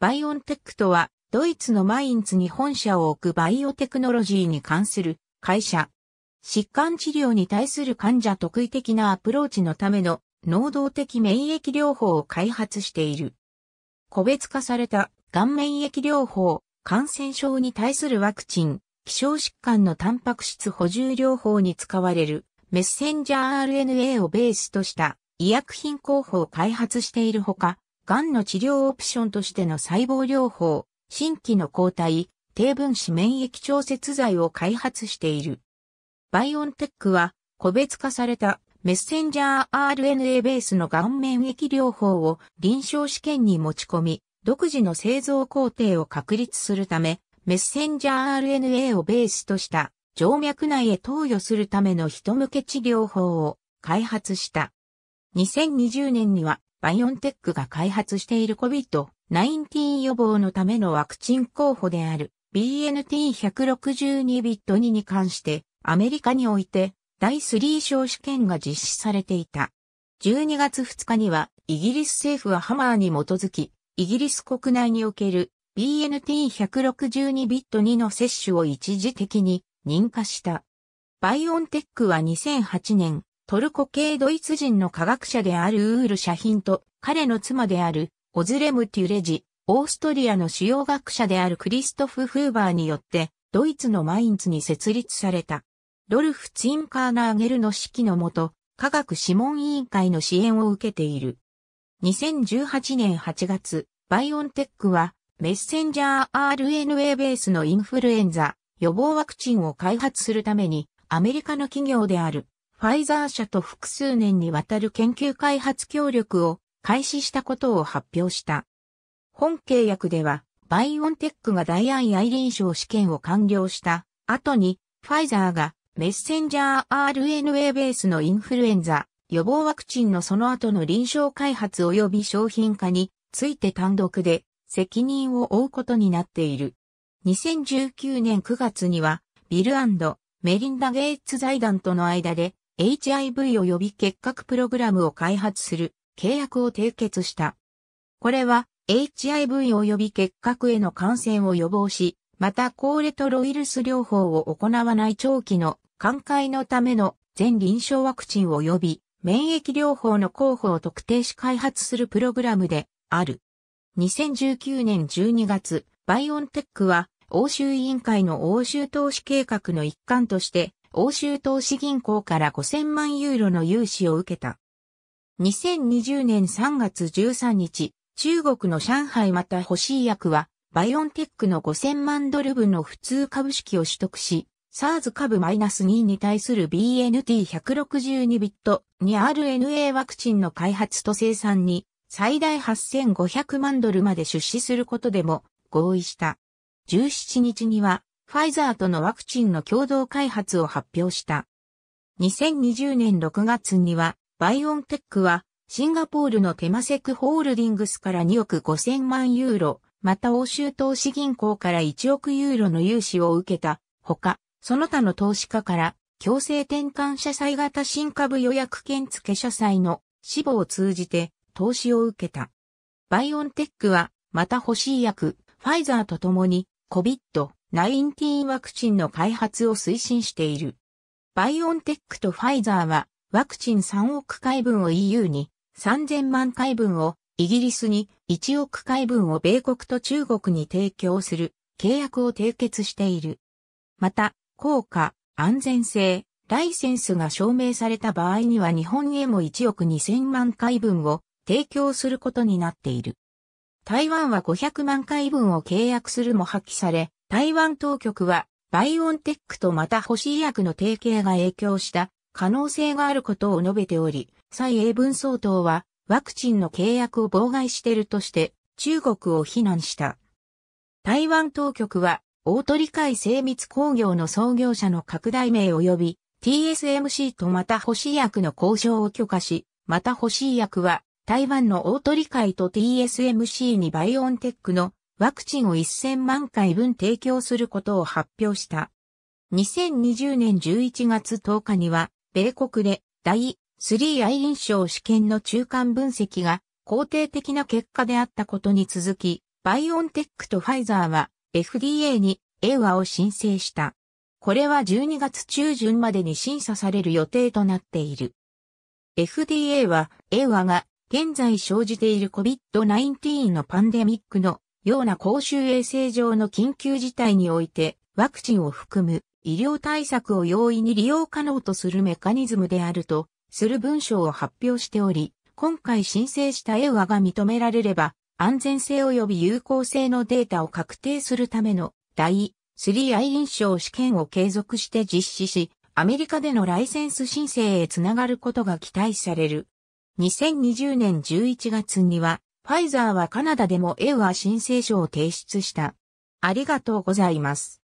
バイオンテックとは、ドイツのマインツに本社を置くバイオテクノロジーに関する会社。疾患治療に対する患者特異的なアプローチのための能動的免疫療法を開発している。個別化されたがん免疫療法、感染症に対するワクチン、希少疾患のタンパク質補充療法に使われるメッセンジャー RNA をベースとした医薬品候補を開発しているほか、癌の治療オプションとしての細胞療法、新規の抗体、低分子免疫調節剤を開発している。バイオンテックは、個別化されたメッセンジャー RNA ベースの顔免疫療法を臨床試験に持ち込み、独自の製造工程を確立するため、メッセンジャー RNA をベースとした静脈内へ投与するための人向け治療法を開発した。2020年にはバイオンテックが開発している COVID-19 予防のためのワクチン候補である BNT162 ビット2に関してアメリカにおいて第3小試験が実施されていた。12月2日にはイギリス政府はハマーに基づきイギリス国内における BNT162 ビット2の接種を一時的に認可した。バイオンテックは2008年トルコ系ドイツ人の科学者であるウール・シャヒンと彼の妻であるオズレム・テュレジ、オーストリアの主要学者であるクリストフ・フーバーによってドイツのマインツに設立された。ドルフ・ツインカーナーゲルの指揮のもと、科学諮問委員会の支援を受けている。2018年8月、バイオンテックはメッセンジャー RNA ベースのインフルエンザ予防ワクチンを開発するためにアメリカの企業であるファイザー社と複数年にわたる研究開発協力を開始したことを発表した。本契約では、バイオンテックがダイアン愛臨床試験を完了した後に、ファイザーがメッセンジャー RNA ベースのインフルエンザ予防ワクチンのその後の臨床開発及び商品化について単独で責任を負うことになっている。2019年9月にはビルメリンダ・ゲイツ財団との間で HIV 及び結核プログラムを開発する契約を締結した。これは HIV 及び結核への感染を予防し、また高レトロウイルス療法を行わない長期の寛解のための全臨床ワクチン及び免疫療法の候補を特定し開発するプログラムである。2019年12月、バイオンテックは欧州委員会の欧州投資計画の一環として欧州投資銀行から5000万ユーロの融資を受けた。2020年3月13日、中国の上海また欲しい役は、バイオンテックの5000万ドル分の普通株式を取得し、SARS 株 -2 に対する BNT162 ビットに RNA ワクチンの開発と生産に最大8500万ドルまで出資することでも合意した。17日にはファイザーとのワクチンの共同開発を発表した。2020年6月には、バイオンテックは、シンガポールのテマセクホールディングスから2億5000万ユーロ、また欧州投資銀行から1億ユーロの融資を受けた、ほか、その他の投資家から、強制転換社債型新株予約券付社債の死亡を通じて投資を受けた。バイオンテックは、また欲しい薬、ファイザーと共に、COVID、19ワクチンの開発を推進している。バイオンテックとファイザーはワクチン3億回分を EU に、3000万回分をイギリスに、1億回分を米国と中国に提供する契約を締結している。また、効果、安全性、ライセンスが証明された場合には日本へも1億2000万回分を提供することになっている。台湾は500万回分を契約するも破棄され、台湾当局は、バイオンテックとまた保守医薬の提携が影響した可能性があることを述べており、蔡英文総統はワクチンの契約を妨害しているとして中国を非難した。台湾当局は大鳥海精密工業の創業者の拡大名及び TSMC とまた保守薬の交渉を許可し、また保守薬は台湾の大鳥海と TSMC にバイオンテックのワクチンを1000万回分提供することを発表した。2020年11月10日には、米国で第 3i 臨床試験の中間分析が肯定的な結果であったことに続き、バイオンテックとファイザーは FDA に a 和を申請した。これは12月中旬までに審査される予定となっている。FDA は a 和が現在生じている COVID-19 のパンデミックのような公衆衛生上の緊急事態において、ワクチンを含む医療対策を容易に利用可能とするメカニズムであると、する文章を発表しており、今回申請したエウアが認められれば、安全性及び有効性のデータを確定するための第 3i 臨床試験を継続して実施し、アメリカでのライセンス申請へつながることが期待される。2020年11月には、ファイザーはカナダでもエウア申請書を提出した。ありがとうございます。